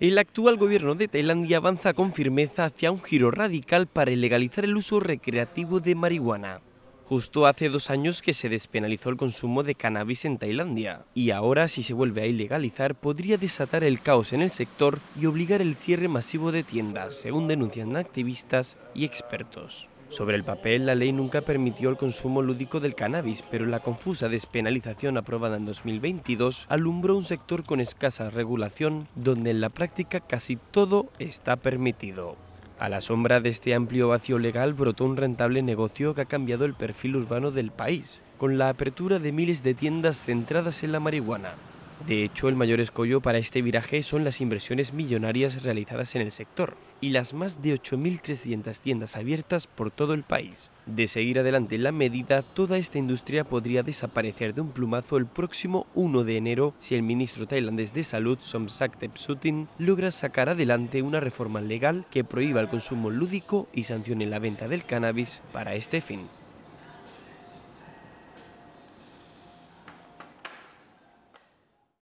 El actual gobierno de Tailandia avanza con firmeza hacia un giro radical para legalizar el uso recreativo de marihuana. Justo hace dos años que se despenalizó el consumo de cannabis en Tailandia y ahora si se vuelve a ilegalizar podría desatar el caos en el sector y obligar el cierre masivo de tiendas, según denuncian activistas y expertos. Sobre el papel, la ley nunca permitió el consumo lúdico del cannabis, pero la confusa despenalización aprobada en 2022 alumbró un sector con escasa regulación, donde en la práctica casi todo está permitido. A la sombra de este amplio vacío legal brotó un rentable negocio que ha cambiado el perfil urbano del país, con la apertura de miles de tiendas centradas en la marihuana. De hecho, el mayor escollo para este viraje son las inversiones millonarias realizadas en el sector y las más de 8.300 tiendas abiertas por todo el país. De seguir adelante la medida, toda esta industria podría desaparecer de un plumazo el próximo 1 de enero si el ministro tailandés de Salud, Somsak Sutin, logra sacar adelante una reforma legal que prohíba el consumo lúdico y sancione la venta del cannabis para este fin.